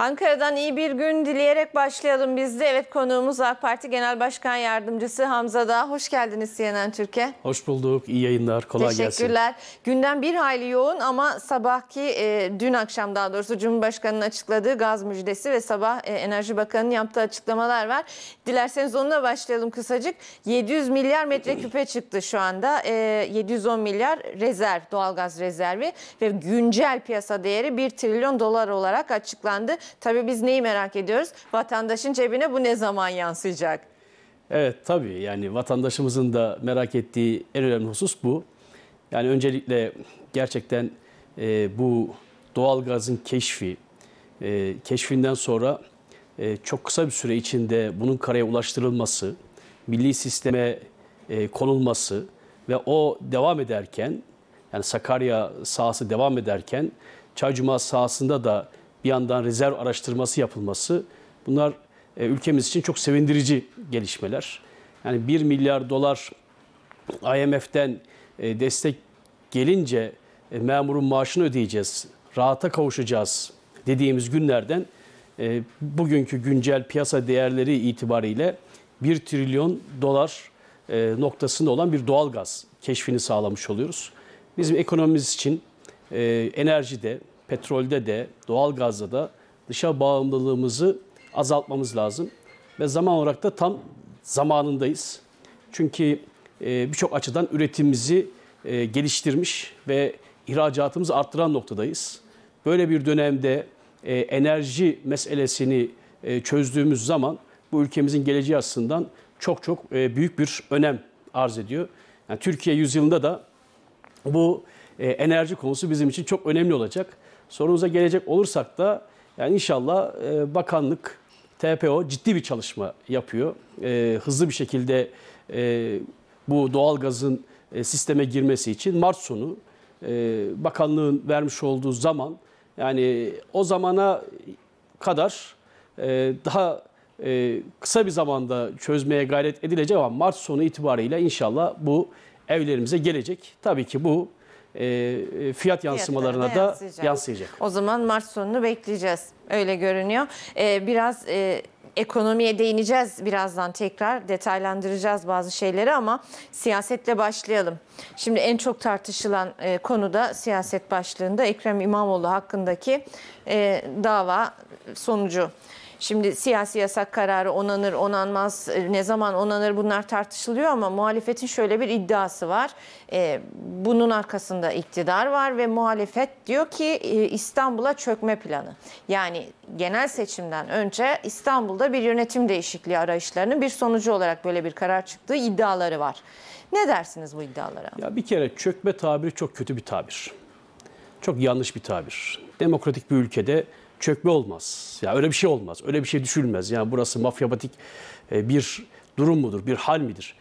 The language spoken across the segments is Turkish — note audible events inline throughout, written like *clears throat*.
Ankara'dan iyi bir gün dileyerek başlayalım biz de. Evet konuğumuz AK Parti Genel Başkan Yardımcısı Hamza Dağ. Hoş geldiniz CNN Türkiye. Hoş bulduk. İyi yayınlar. Kolay Teşekkürler. gelsin. Teşekkürler. günden bir hayli yoğun ama sabahki e, dün akşam daha doğrusu Cumhurbaşkanı'nın açıkladığı gaz müjdesi ve sabah e, Enerji Bakanı'nın yaptığı açıklamalar var. Dilerseniz onunla başlayalım kısacık. 700 milyar metreküpe çıktı şu anda. E, 710 milyar rezerv, doğalgaz rezervi ve güncel piyasa değeri 1 trilyon dolar olarak açıklandı. Tabii biz neyi merak ediyoruz? Vatandaşın cebine bu ne zaman yansıyacak? Evet tabii yani vatandaşımızın da merak ettiği en önemli husus bu. Yani öncelikle gerçekten e, bu doğalgazın keşfi, e, keşfinden sonra e, çok kısa bir süre içinde bunun karaya ulaştırılması, milli sisteme e, konulması ve o devam ederken yani Sakarya sahası devam ederken Çaycuma sahasında da bir yandan rezerv araştırması yapılması bunlar e, ülkemiz için çok sevindirici gelişmeler. Yani 1 milyar dolar IMF'den e, destek gelince e, memurun maaşını ödeyeceğiz, rahata kavuşacağız dediğimiz günlerden bugünkü güncel piyasa değerleri itibariyle 1 trilyon dolar noktasında olan bir doğal gaz keşfini sağlamış oluyoruz. Bizim ekonomimiz için enerjide, petrolde de, doğal gazda da dışa bağımlılığımızı azaltmamız lazım. Ve zaman olarak da tam zamanındayız. Çünkü e, birçok açıdan üretimimizi e, geliştirmiş ve ihracatımızı arttıran noktadayız. Böyle bir dönemde e, enerji meselesini e, çözdüğümüz zaman bu ülkemizin geleceği açısından çok çok e, büyük bir önem arz ediyor. Yani Türkiye yüzyılında da bu e, enerji konusu bizim için çok önemli olacak. Sorunuza gelecek olursak da yani inşallah e, bakanlık, TPO ciddi bir çalışma yapıyor. E, hızlı bir şekilde e, bu doğalgazın e, sisteme girmesi için Mart sonu e, bakanlığın vermiş olduğu zaman yani o zamana kadar e, daha e, kısa bir zamanda çözmeye gayret edilecek ama Mart sonu itibariyle inşallah bu evlerimize gelecek. Tabii ki bu e, e, fiyat yansımalarına da yansıyacak. yansıyacak. O zaman Mart sonunu bekleyeceğiz. Öyle görünüyor. E, biraz e, ekonomiye değineceğiz birazdan tekrar detaylandıracağız bazı şeyleri ama siyasetle başlayalım. Şimdi en çok tartışılan e, konu da siyaset başlığında Ekrem İmamoğlu hakkındaki e, dava sonucu. Şimdi siyasi yasak kararı onanır, onanmaz, e, ne zaman onanır bunlar tartışılıyor ama muhalefetin şöyle bir iddiası var. E, bunun arkasında iktidar var ve muhalefet diyor ki e, İstanbul'a çökme planı. Yani genel seçimden önce İstanbul'da bir yönetim değişikliği arayışlarının bir sonucu olarak böyle bir karar çıktığı iddiaları var. Ne dersiniz bu iddialara? Ya bir kere çökme tabiri çok kötü bir tabir. Çok yanlış bir tabir. Demokratik bir ülkede çökme olmaz. Ya yani öyle bir şey olmaz. Öyle bir şey düşülmez. Yani burası mafyabatik e, bir durum mudur, bir hal midir?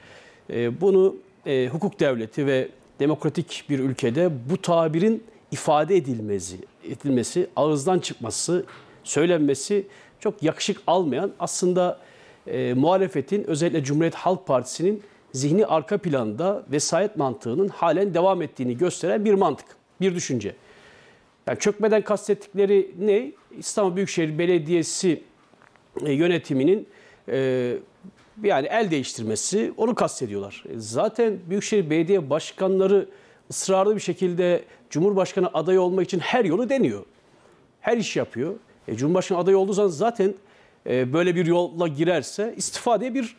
E, bunu e, hukuk devleti ve demokratik bir ülkede bu tabirin ifade edilmesi, edilmesi, ağızdan çıkması, söylenmesi çok yakışık almayan aslında e, muhalefetin özellikle Cumhuriyet Halk Partisi'nin zihni arka planda vesayet mantığının halen devam ettiğini gösteren bir mantık, bir düşünce. Yani çökmeden kastettikleri ne? İstanbul Büyükşehir Belediyesi e, yönetiminin e, yani el değiştirmesi onu kastediyorlar. E, zaten Büyükşehir Belediye Başkanları ısrarlı bir şekilde Cumhurbaşkanı adayı olmak için her yolu deniyor. Her iş yapıyor. E, Cumhurbaşkanı adayı olduğu zaman zaten e, böyle bir yolla girerse istifa diye bir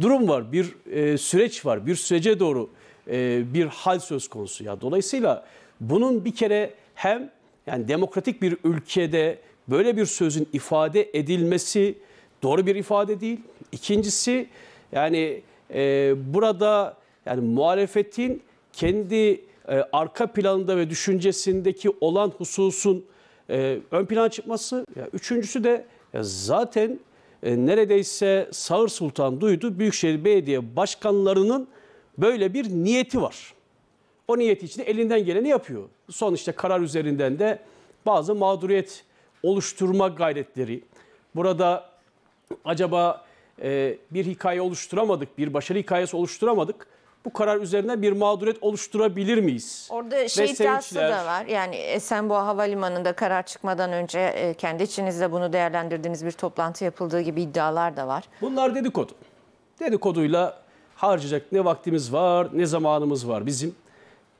durum var. Bir e, süreç var. Bir sürece doğru e, bir hal söz konusu. ya Dolayısıyla bunun bir kere hem yani demokratik bir ülkede böyle bir sözün ifade edilmesi doğru bir ifade değil. İkincisi yani e, burada yani muhalefetin kendi e, arka planında ve düşüncesindeki olan hususun e, ön plana çıkması. Ya, üçüncüsü de ya zaten e, neredeyse Sağır Sultan duydu Büyükşehir Belediye Başkanlarının böyle bir niyeti var. O niyeti için elinden geleni yapıyor. Son işte karar üzerinden de bazı mağduriyet oluşturma gayretleri. Burada acaba e, bir hikaye oluşturamadık, bir başarı hikayesi oluşturamadık. Bu karar üzerine bir mağduriyet oluşturabilir miyiz? Orada şey iddiası da var. Yani Esenboğa Havalimanı'nda karar çıkmadan önce e, kendi içinizde bunu değerlendirdiğiniz bir toplantı yapıldığı gibi iddialar da var. Bunlar dedikodu. Dedikoduyla harcayacak ne vaktimiz var, ne zamanımız var bizim.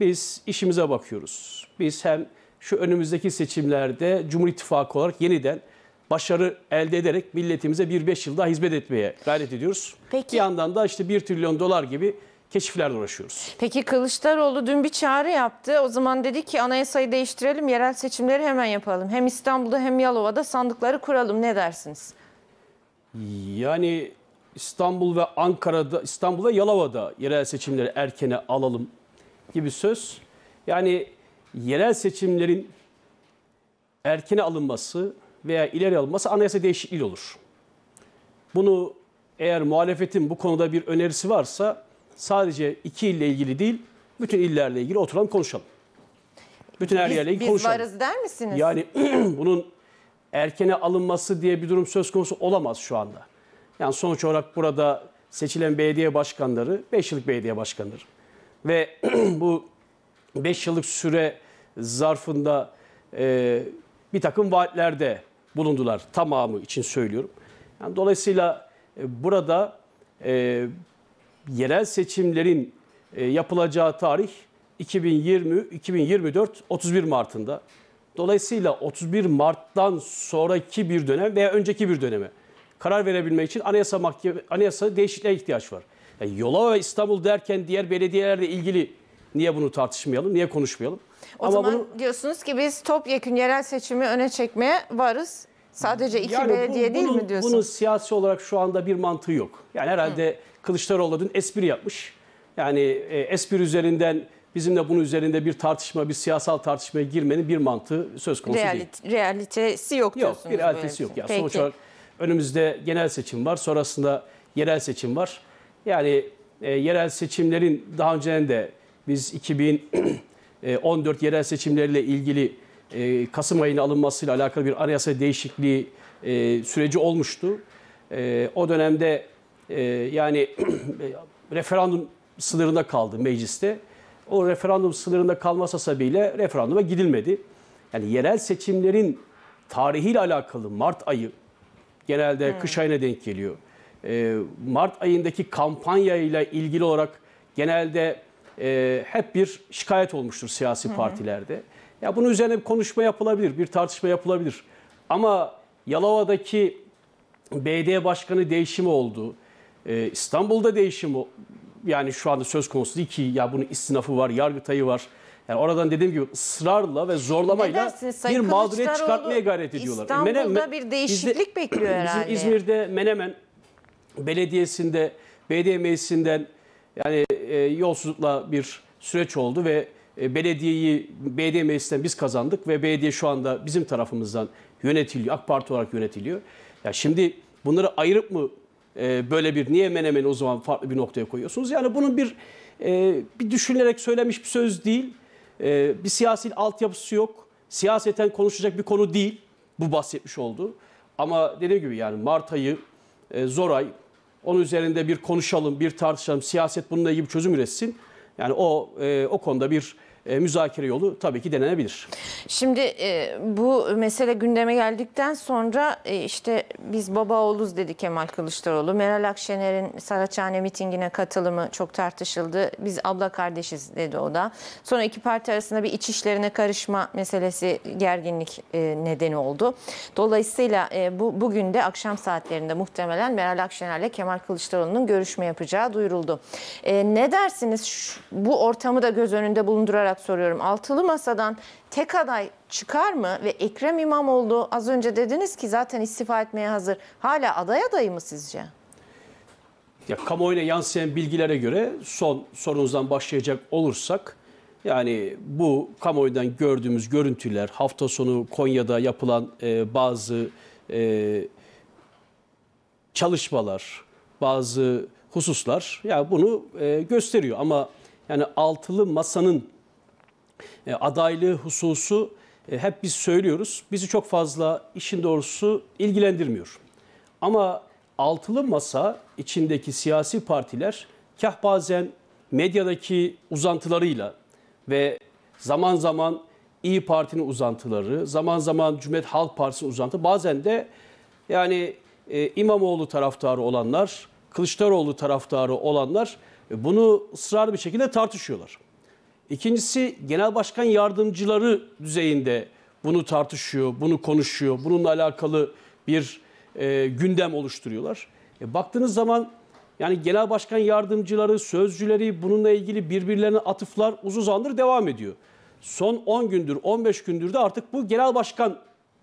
Biz işimize bakıyoruz. Biz hem şu önümüzdeki seçimlerde Cumhur İttifakı olarak yeniden başarı elde ederek milletimize bir beş yıl daha hizmet etmeye gayret ediyoruz. Peki. Bir yandan da işte 1 trilyon dolar gibi keşiflerle uğraşıyoruz. Peki Kılıçdaroğlu dün bir çağrı yaptı. O zaman dedi ki anayasayı değiştirelim, yerel seçimleri hemen yapalım. Hem İstanbul'da hem Yalova'da sandıkları kuralım. Ne dersiniz? Yani İstanbul ve Ankara'da, İstanbul ve Yalova'da yerel seçimleri erkene alalım gibi söz. Yani yerel seçimlerin erkene alınması veya ileri alınması anayasa değişikliği olur. Bunu eğer muhalefetin bu konuda bir önerisi varsa sadece iki ille ilgili değil, bütün illerle ilgili oturalım konuşalım. Bütün her biz, yerle ilgili konuşalım. Biz varız der misiniz? Yani *clears throat* bunun erkene alınması diye bir durum söz konusu olamaz şu anda. Yani sonuç olarak burada seçilen belediye başkanları 5 yıllık belediye başkanları. Ve *clears throat* bu 5 yıllık süre zarfında e, bir takım vaatlerde bulundular tamamı için söylüyorum. Yani dolayısıyla e, burada e, yerel seçimlerin e, yapılacağı tarih 2020 2024 31 Mart'ında. Dolayısıyla 31 Mart'tan sonraki bir dönem veya önceki bir döneme karar verebilmek için anayasa mahkeme anayasa değişikliğe ihtiyaç var. Yani yola ve İstanbul derken diğer belediyelerle ilgili Niye bunu tartışmayalım, niye konuşmayalım? O Ama zaman bunu... diyorsunuz ki biz topyekün yerel seçimi öne çekmeye varız. Sadece iki yani belediye bu, değil bunun, mi diyorsun? Bunun siyasi olarak şu anda bir mantığı yok. Yani herhalde Hı. Kılıçdaroğlu dün espri yapmış. Yani e, espri üzerinden bizimle bunun üzerinde bir tartışma, bir siyasal tartışmaya girmenin bir mantığı söz konusu Realite, değil. Realitesi yok diyorsunuz. Yok, bir realitesi yok. Yani şey. sonuç olarak önümüzde genel seçim var, sonrasında yerel seçim var. Yani e, yerel seçimlerin daha önceden de biz 2014 e, yerel seçimleriyle ilgili e, Kasım ayına alınmasıyla alakalı bir anayasa değişikliği e, süreci olmuştu. O dönemde yani *clears throat* referandum sınırında kaldı mecliste. O referandum sınırında kalması sebebiyle referanduma gidilmedi. Yani yerel seçimlerin tarihiyle alakalı Mart ayı genelde hmm. kış ayına denk geliyor. Mart ayındaki kampanyayla ilgili olarak genelde e, hep bir şikayet olmuştur siyasi partilerde. Hı hı. Ya bunun üzerine bir konuşma yapılabilir, bir tartışma yapılabilir. Ama Yalova'daki BD başkanı değişimi oldu. Ee, İstanbul'da değişim yani şu anda söz konusu değil ki ya bunun istinafı var, yargıtayı var. Yani oradan dediğim gibi ısrarla ve zorlamayla bir mağduriyet çıkartmaya gayret ediyorlar. E, İstanbul'da Menemen, bir değişiklik bizde, bekliyor herhalde. İzmir'de Menemen Belediyesi'nde, BD Meclisi'nden yani e, yolsuzlukla bir süreç oldu ve e, belediyeyi belediye meclisinden biz kazandık ve belediye şu anda bizim tarafımızdan yönetiliyor. AK Parti olarak yönetiliyor. Ya şimdi bunları ayırıp mı e, böyle bir niye menemeni o zaman farklı bir noktaya koyuyorsunuz? Yani bunun bir e, bir düşünülerek söylemiş bir söz değil. E, bir siyasi altyapısı yok. Siyaseten konuşacak bir konu değil bu bahsetmiş oldu. Ama dediğim gibi yani Mart ayı, e, zor ay onun üzerinde bir konuşalım, bir tartışalım. Siyaset bununla ilgili bir çözüm üretsin. Yani o e, o konuda bir e, müzakere yolu tabii ki denenebilir. Şimdi e, bu mesele gündeme geldikten sonra e, işte biz baba oğluz dedi Kemal Kılıçdaroğlu. Meral Akşener'in Saraçhane mitingine katılımı çok tartışıldı. Biz abla kardeşiz dedi o da. Sonra iki parti arasında bir iç işlerine karışma meselesi gerginlik nedeni oldu. Dolayısıyla bu bugün de akşam saatlerinde muhtemelen Meral Akşener'le Kemal Kılıçdaroğlu'nun görüşme yapacağı duyuruldu. ne dersiniz bu ortamı da göz önünde bulundurarak olarak soruyorum. Altılı Masa'dan tek aday çıkar mı? Ve Ekrem İmamoğlu az önce dediniz ki zaten istifa etmeye hazır. Hala aday adayı mı sizce? Ya kamuoyuna yansıyan bilgilere göre son sorunuzdan başlayacak olursak yani bu kamuoyundan gördüğümüz görüntüler hafta sonu Konya'da yapılan e, bazı e, çalışmalar, bazı hususlar ya yani bunu e, gösteriyor ama yani altılı masanın e, adaylığı hususu e, hep biz söylüyoruz. Bizi çok fazla işin doğrusu ilgilendirmiyor. Ama altılı masa içindeki siyasi partiler kah bazen medyadaki uzantılarıyla ve zaman zaman İyi Parti'nin uzantıları, zaman zaman Cumhuriyet Halk Partisi'nin uzantı, bazen de yani e, İmamoğlu taraftarı olanlar, Kılıçdaroğlu taraftarı olanlar bunu ısrarlı bir şekilde tartışıyorlar. İkincisi genel başkan yardımcıları düzeyinde bunu tartışıyor, bunu konuşuyor, bununla alakalı bir e, gündem oluşturuyorlar. E, baktığınız zaman yani genel başkan yardımcıları, sözcüleri bununla ilgili birbirlerine atıflar uzun zamandır devam ediyor. Son 10 gündür, 15 gündür de artık bu genel başkan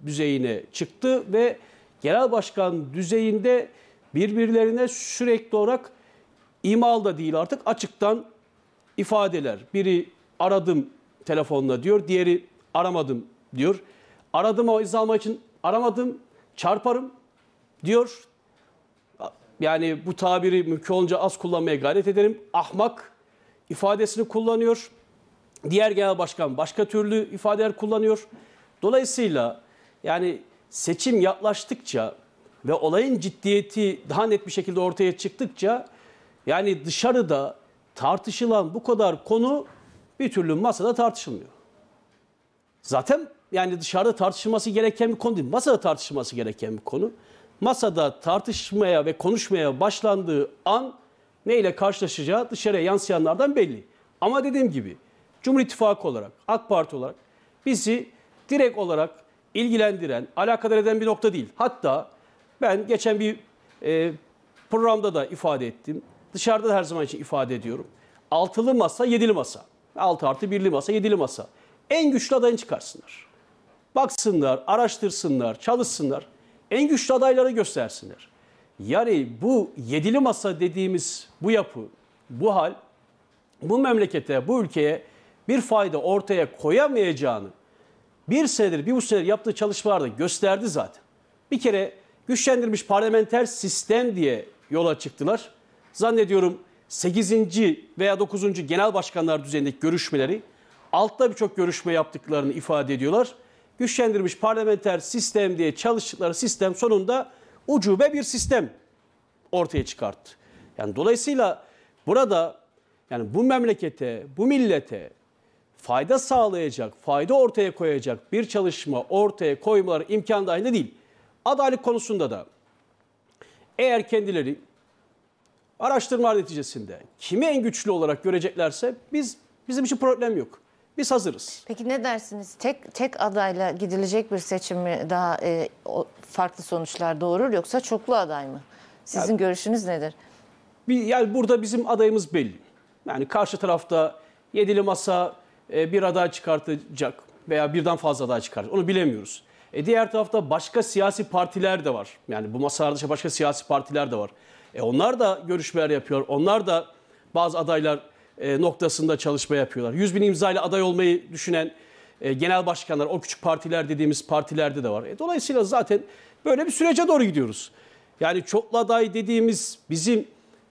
düzeyine çıktı ve genel başkan düzeyinde birbirlerine sürekli olarak imal da değil artık açıktan ifadeler. Biri aradım telefonla diyor. Diğeri aramadım diyor. Aradım o iz almak için aramadım. Çarparım diyor. Yani bu tabiri mümkün olunca az kullanmaya gayret ederim. Ahmak ifadesini kullanıyor. Diğer genel başkan başka türlü ifadeler kullanıyor. Dolayısıyla yani seçim yaklaştıkça ve olayın ciddiyeti daha net bir şekilde ortaya çıktıkça yani dışarıda tartışılan bu kadar konu bir türlü masada tartışılmıyor. Zaten yani dışarıda tartışılması gereken bir konu değil. Masada tartışılması gereken bir konu. Masada tartışmaya ve konuşmaya başlandığı an neyle karşılaşacağı dışarıya yansıyanlardan belli. Ama dediğim gibi Cumhur İttifakı olarak, AK Parti olarak bizi direkt olarak ilgilendiren, alakadar eden bir nokta değil. Hatta ben geçen bir e, programda da ifade ettim. Dışarıda da her zaman için ifade ediyorum. Altılı masa, yedili masa. 6 artı 1'li masa, 7'li masa. En güçlü adayını çıkarsınlar. Baksınlar, araştırsınlar, çalışsınlar. En güçlü adayları göstersinler. Yani bu yedili masa dediğimiz bu yapı, bu hal bu memlekete, bu ülkeye bir fayda ortaya koyamayacağını bir senedir, bir bu senedir yaptığı çalışmalarda gösterdi zaten. Bir kere güçlendirilmiş parlamenter sistem diye yola çıktılar. Zannediyorum 8. veya 9. genel başkanlar düzeyindeki görüşmeleri altta birçok görüşme yaptıklarını ifade ediyorlar. Güçlendirilmiş parlamenter sistem diye çalıştıkları sistem sonunda ucube bir sistem ortaya çıkarttı. Yani dolayısıyla burada yani bu memlekete, bu millete fayda sağlayacak, fayda ortaya koyacak bir çalışma ortaya koymaları imkan dahilinde değil. Adalet konusunda da eğer kendileri Araştırma neticesinde kimi en güçlü olarak göreceklerse biz bizim için problem yok. Biz hazırız. Peki ne dersiniz? Tek tek adayla gidilecek bir seçim mi daha e, farklı sonuçlar doğurur yoksa çoklu aday mı? Sizin yani, görüşünüz nedir? Bir, yani burada bizim adayımız belli. Yani karşı tarafta yedili masa e, bir aday çıkartacak veya birden fazla aday çıkartacak. Onu bilemiyoruz. E diğer tarafta başka siyasi partiler de var. Yani bu masalar dışında başka siyasi partiler de var. E onlar da görüşmeler yapıyor. Onlar da bazı adaylar e, noktasında çalışma yapıyorlar. 100 bin imzayla aday olmayı düşünen e, genel başkanlar, o küçük partiler dediğimiz partilerde de var. E, dolayısıyla zaten böyle bir sürece doğru gidiyoruz. Yani çoklu aday dediğimiz bizim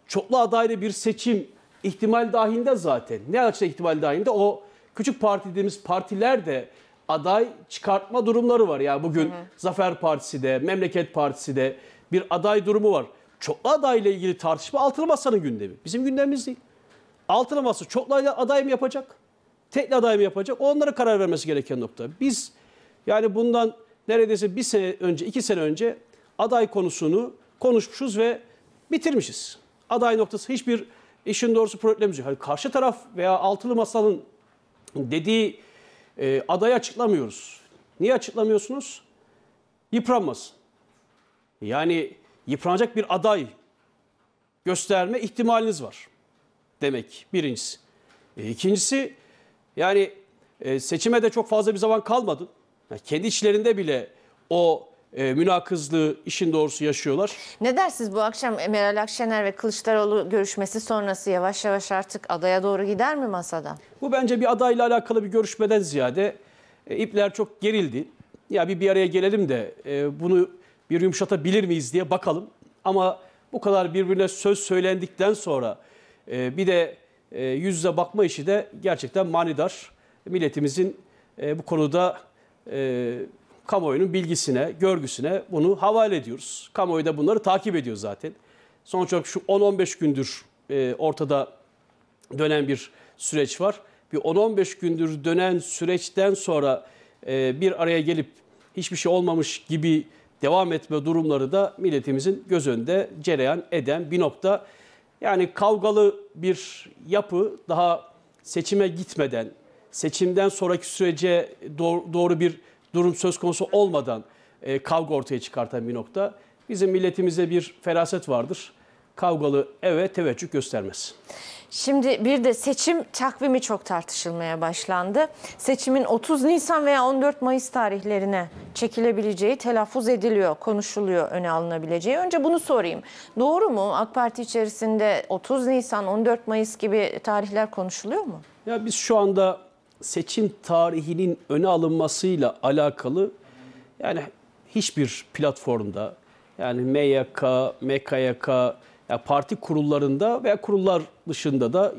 çoklu adaylı bir seçim ihtimal dahilinde zaten. Ne açıdan ihtimal dahilinde? O küçük parti dediğimiz partiler de aday çıkartma durumları var. Yani bugün hı hı. Zafer Partisi'de, Memleket Partisi'de bir aday durumu var. Çoklu adayla ilgili tartışma altılı masanın gündemi. Bizim gündemimiz değil. Altılı masa çoklu aday mı yapacak? Tekli aday mı yapacak? Onlara karar vermesi gereken nokta. Biz yani bundan neredeyse bir sene önce, iki sene önce aday konusunu konuşmuşuz ve bitirmişiz. Aday noktası hiçbir işin doğrusu problemimiz yok. Yani karşı taraf veya altılı masanın dediği e, adayı açıklamıyoruz. Niye açıklamıyorsunuz? Yıpranmasın. Yani yıpranacak bir aday gösterme ihtimaliniz var. Demek birincisi. E, ikincisi yani e, seçime de çok fazla bir zaman kalmadı. Yani kendi içlerinde bile o e, münakızlığı işin doğrusu yaşıyorlar. Ne dersiniz bu akşam Meral Akşener ve Kılıçdaroğlu görüşmesi sonrası yavaş yavaş artık adaya doğru gider mi masada? Bu bence bir adayla alakalı bir görüşmeden ziyade e, ipler çok gerildi. Ya bir bir araya gelelim de e, bunu bir yumuşatabilir miyiz diye bakalım. Ama bu kadar birbirine söz söylendikten sonra e, bir de e, yüz yüze bakma işi de gerçekten manidar. Milletimizin e, bu konuda e, kamuoyunun bilgisine, görgüsüne bunu havale ediyoruz. Kamuoyu da bunları takip ediyor zaten. Sonuç olarak şu 10-15 gündür e, ortada dönen bir süreç var. Bir 10-15 gündür dönen süreçten sonra e, bir araya gelip hiçbir şey olmamış gibi devam etme durumları da milletimizin göz önünde cereyan eden bir nokta. Yani kavgalı bir yapı daha seçime gitmeden, seçimden sonraki sürece doğru, doğru bir durum söz konusu olmadan e, kavga ortaya çıkartan bir nokta. Bizim milletimizde bir feraset vardır. Kavgalı eve teveccüh göstermez. Şimdi bir de seçim takvimi çok tartışılmaya başlandı. Seçimin 30 Nisan veya 14 Mayıs tarihlerine çekilebileceği telaffuz ediliyor, konuşuluyor, öne alınabileceği. Önce bunu sorayım. Doğru mu? AK Parti içerisinde 30 Nisan, 14 Mayıs gibi tarihler konuşuluyor mu? Ya biz şu anda seçim tarihinin öne alınmasıyla alakalı yani hiçbir platformda yani MYK, MKYK yani parti kurullarında veya kurullar dışında da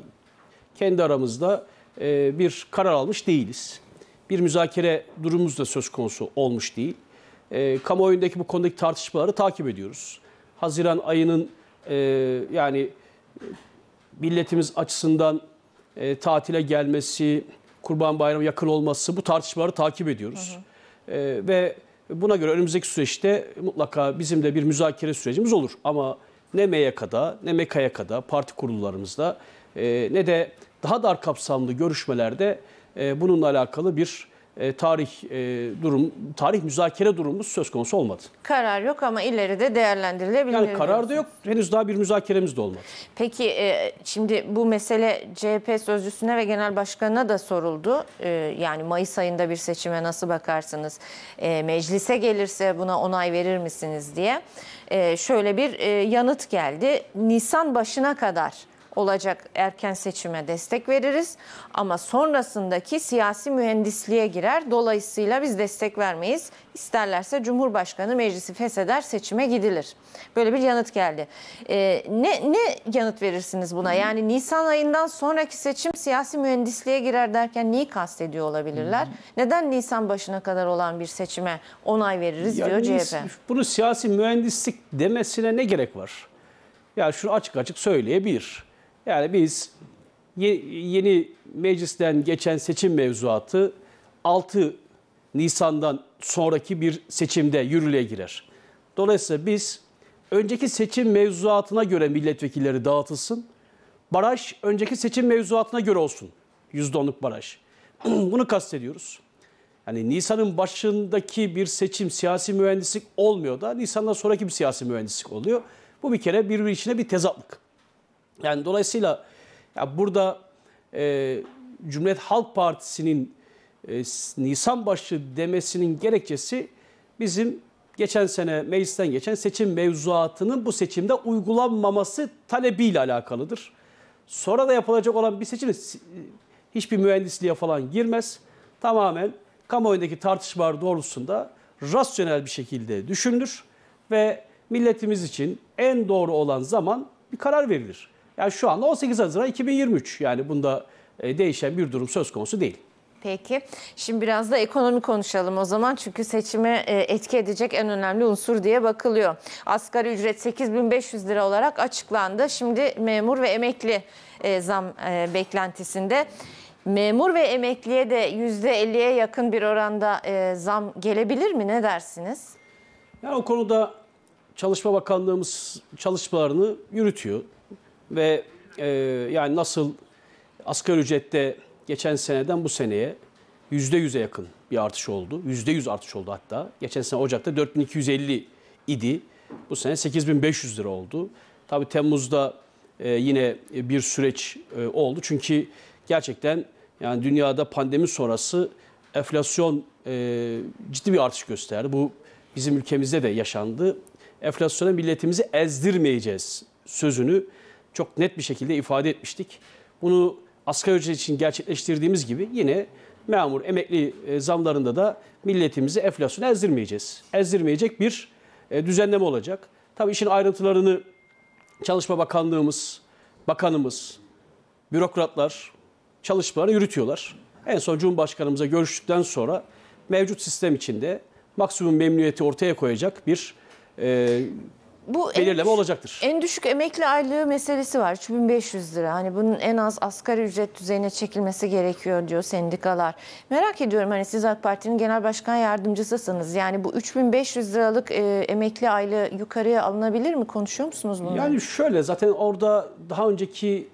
kendi aramızda e, bir karar almış değiliz. Bir müzakere durumumuz da söz konusu olmuş değil. E, kamuoyundaki bu konudaki tartışmaları takip ediyoruz. Haziran ayının e, yani milletimiz açısından e, tatile gelmesi, Kurban Bayramı yakın olması bu tartışmaları takip ediyoruz. Hı hı. E, ve buna göre önümüzdeki süreçte mutlaka bizim de bir müzakere sürecimiz olur. Ama ne MYK'da ne MKYK'da parti kurullarımızda e, ne de daha dar kapsamlı görüşmelerde e, bununla alakalı bir e, tarih e, durum tarih müzakere durumumuz söz konusu olmadı. Karar yok ama ileride değerlendirilebilir. Yani karar da yok. Henüz daha bir müzakeremiz de olmadı. Peki e, şimdi bu mesele CHP sözcüsüne ve genel başkanına da soruldu. E, yani Mayıs ayında bir seçime nasıl bakarsınız? E, meclise gelirse buna onay verir misiniz diye. E, şöyle bir e, yanıt geldi. Nisan başına kadar olacak erken seçime destek veririz. Ama sonrasındaki siyasi mühendisliğe girer. Dolayısıyla biz destek vermeyiz. İsterlerse Cumhurbaşkanı meclisi fesheder seçime gidilir. Böyle bir yanıt geldi. Ee, ne, ne yanıt verirsiniz buna? Yani Nisan ayından sonraki seçim siyasi mühendisliğe girer derken neyi kastediyor olabilirler? Neden Nisan başına kadar olan bir seçime onay veririz ya diyor CHP? Bunu siyasi mühendislik demesine ne gerek var? Ya yani şunu açık açık söyleyebilir. Yani biz yeni meclisten geçen seçim mevzuatı 6 Nisan'dan sonraki bir seçimde yürürlüğe girer. Dolayısıyla biz önceki seçim mevzuatına göre milletvekilleri dağıtılsın. Baraj önceki seçim mevzuatına göre olsun. %10'luk baraj. *clears throat* Bunu kastediyoruz. Yani Nisan'ın başındaki bir seçim siyasi mühendislik olmuyor da Nisan'dan sonraki bir siyasi mühendislik oluyor. Bu bir kere birbiri içine bir tezatlık. Yani dolayısıyla ya burada e, Cumhuriyet Halk Partisi'nin e, Nisan başı demesinin gerekçesi bizim geçen sene meclisten geçen seçim mevzuatının bu seçimde uygulanmaması talebiyle alakalıdır. Sonra da yapılacak olan bir seçim e, hiçbir mühendisliğe falan girmez. Tamamen kamuoyundaki tartışmalar doğrultusunda rasyonel bir şekilde düşünülür ve milletimiz için en doğru olan zaman bir karar verilir. Yani şu anda 18 Haziran 2023 yani bunda e, değişen bir durum söz konusu değil. Peki. Şimdi biraz da ekonomi konuşalım o zaman. Çünkü seçime e, etki edecek en önemli unsur diye bakılıyor. Asgari ücret 8500 lira olarak açıklandı. Şimdi memur ve emekli e, zam beklentisinde. Memur ve emekliye de %50'ye yakın bir oranda zam gelebilir mi? Ne dersiniz? Yani o konuda Çalışma Bakanlığımız çalışmalarını yürütüyor. Ve e, yani nasıl asgari ücrette geçen seneden bu seneye yüzde %100'e yakın bir artış oldu. yüzde yüz artış oldu hatta. Geçen sene Ocak'ta 4250 idi. Bu sene 8500 lira oldu. Tabii Temmuz'da e, yine bir süreç e, oldu. Çünkü gerçekten yani dünyada pandemi sonrası enflasyon e, ciddi bir artış gösterdi. Bu bizim ülkemizde de yaşandı. Enflasyona milletimizi ezdirmeyeceğiz sözünü çok net bir şekilde ifade etmiştik. Bunu asgari ücret için gerçekleştirdiğimiz gibi yine memur, emekli e, zamlarında da milletimizi enflasyona ezdirmeyeceğiz. Ezdirmeyecek bir e, düzenleme olacak. Tabii işin ayrıntılarını Çalışma Bakanlığımız, bakanımız, bürokratlar çalışmalarını yürütüyorlar. En son Cumhurbaşkanımıza görüştükten sonra mevcut sistem içinde maksimum memnuniyeti ortaya koyacak bir e, bu belirleme en olacaktır. En düşük emekli aylığı meselesi var. 3500 lira. Hani bunun en az asgari ücret düzeyine çekilmesi gerekiyor diyor sendikalar. Merak ediyorum hani siz AK Parti'nin genel başkan yardımcısısınız. Yani bu 3500 liralık e, emekli aylığı yukarıya alınabilir mi? Konuşuyor musunuz bunu? Yani şöyle zaten orada daha önceki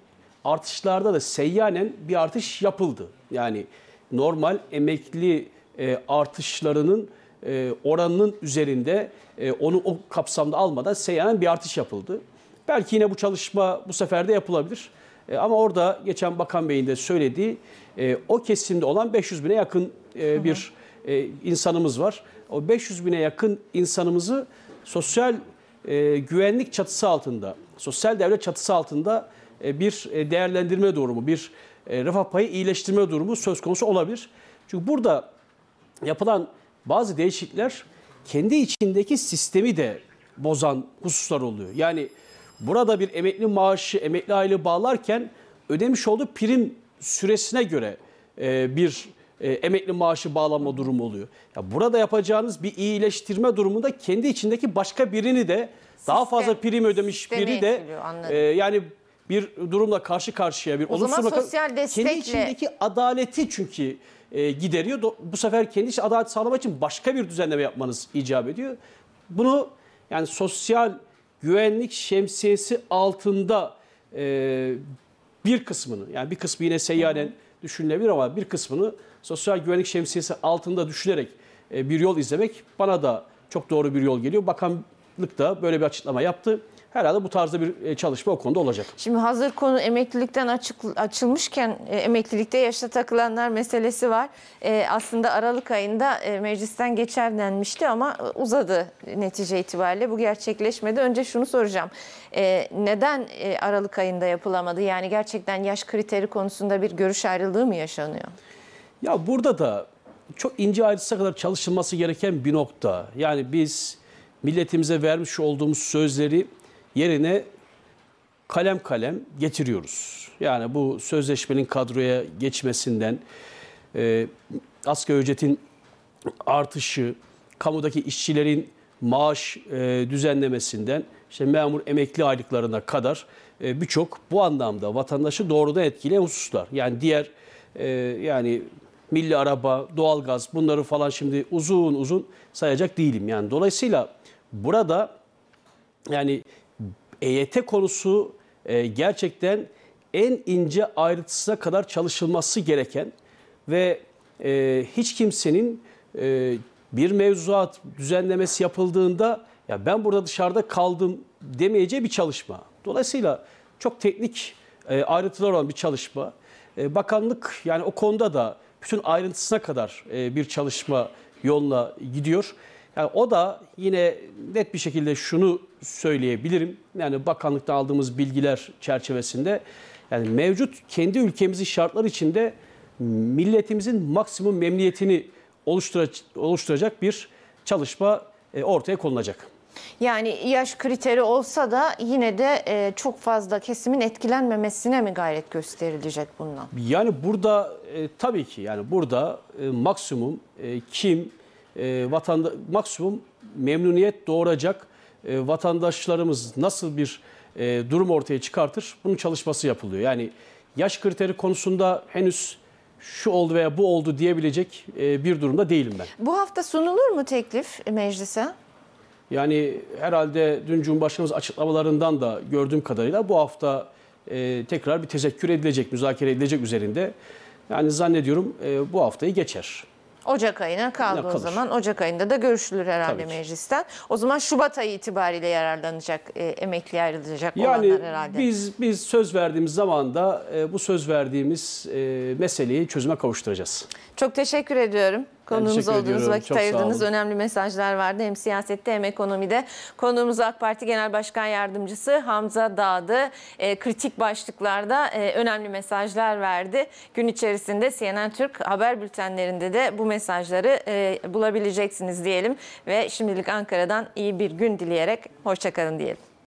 artışlarda da seyyanen bir artış yapıldı. Yani normal emekli e, artışlarının e, oranının üzerinde e, onu o kapsamda almadan seyyanen bir artış yapıldı. Belki yine bu çalışma bu sefer de yapılabilir. E, ama orada geçen Bakan Bey'in de söylediği o kesimde olan 500 bine yakın e, bir e, insanımız var. O 500 bine yakın insanımızı sosyal güvenlik çatısı altında, sosyal devlet çatısı altında bir değerlendirme durumu, bir refah payı iyileştirme durumu söz konusu olabilir. Çünkü burada yapılan bazı değişiklikler kendi içindeki sistemi de bozan hususlar oluyor. Yani burada bir emekli maaşı emekli aile bağlarken ödemiş olduğu prim süresine göre e, bir e, emekli maaşı bağlanma durumu oluyor. Ya burada yapacağınız bir iyileştirme durumunda kendi içindeki başka birini de Sistem, daha fazla prim ödemiş biri de e, yani bir durumla karşı karşıya bir olumsuzluk. O zaman sosyal destekle. Kendi içindeki adaleti çünkü e, gideriyor. bu sefer kendi işte adalet sağlamak için başka bir düzenleme yapmanız icap ediyor. Bunu yani sosyal güvenlik şemsiyesi altında e, bir kısmını yani bir kısmı yine seyyanen düşünülebilir ama bir kısmını sosyal güvenlik şemsiyesi altında düşünerek e, bir yol izlemek bana da çok doğru bir yol geliyor. Bakanlık da böyle bir açıklama yaptı herhalde bu tarzda bir e, çalışma o konuda olacak. Şimdi hazır konu emeklilikten açık, açılmışken e, emeklilikte yaşta takılanlar meselesi var. E, aslında Aralık ayında e, meclisten geçer denmişti ama e, uzadı netice itibariyle. Bu gerçekleşmedi. Önce şunu soracağım. E, neden e, Aralık ayında yapılamadı? Yani gerçekten yaş kriteri konusunda bir görüş ayrılığı mı yaşanıyor? Ya burada da çok ince ayrıntısına kadar çalışılması gereken bir nokta. Yani biz milletimize vermiş olduğumuz sözleri yerine kalem kalem getiriyoruz. Yani bu sözleşmenin kadroya geçmesinden, e, asgari ücretin artışı, kamudaki işçilerin maaş e, düzenlemesinden, işte memur emekli aylıklarına kadar e, birçok bu anlamda vatandaşı doğrudan etkileyen hususlar. Yani diğer e, yani milli araba, doğalgaz bunları falan şimdi uzun uzun sayacak değilim. Yani dolayısıyla burada yani EYT konusu e, gerçekten en ince ayrıntısına kadar çalışılması gereken ve e, hiç kimsenin e, bir mevzuat düzenlemesi yapıldığında ya ben burada dışarıda kaldım demeyeceği bir çalışma. Dolayısıyla çok teknik e, ayrıntılar olan bir çalışma. E, bakanlık yani o konuda da bütün ayrıntısına kadar e, bir çalışma yoluna gidiyor. Yani o da yine net bir şekilde şunu söyleyebilirim. Yani bakanlıktan aldığımız bilgiler çerçevesinde yani mevcut kendi ülkemizi şartlar içinde milletimizin maksimum memnuniyetini oluşturacak bir çalışma e, ortaya konulacak. Yani yaş kriteri olsa da yine de e, çok fazla kesimin etkilenmemesine mi gayret gösterilecek bundan? Yani burada e, tabii ki yani burada maksimum kim e, vatanda maksimum memnuniyet doğuracak e, vatandaşlarımız nasıl bir e, durum ortaya çıkartır bunun çalışması yapılıyor. Yani yaş kriteri konusunda henüz şu oldu veya bu oldu diyebilecek e, bir durumda değilim ben. Bu hafta sunulur mu teklif meclise? Yani herhalde dün Cumhurbaşkanımız açıklamalarından da gördüğüm kadarıyla bu hafta tekrar bir tezekkür edilecek, müzakere edilecek üzerinde. Yani zannediyorum bu haftayı geçer. Ocak ayına kaldı o zaman. Ocak ayında da görüşülür herhalde meclisten. O zaman Şubat ayı itibariyle yararlanacak, e, emekli ayrılacak yani olanlar herhalde. biz biz söz verdiğimiz zamanda e, bu söz verdiğimiz e, meseleyi çözüme kavuşturacağız. Çok teşekkür ediyorum. Konuğumuz olduğunuz vakit ayırdığınız önemli mesajlar vardı. Hem siyasette hem ekonomide. Konuğumuz AK Parti Genel Başkan Yardımcısı Hamza Dağdı. E, kritik başlıklarda e, önemli mesajlar verdi. Gün içerisinde CNN Türk haber bültenlerinde de bu mesajları e, bulabileceksiniz diyelim. Ve şimdilik Ankara'dan iyi bir gün dileyerek hoşçakalın diyelim.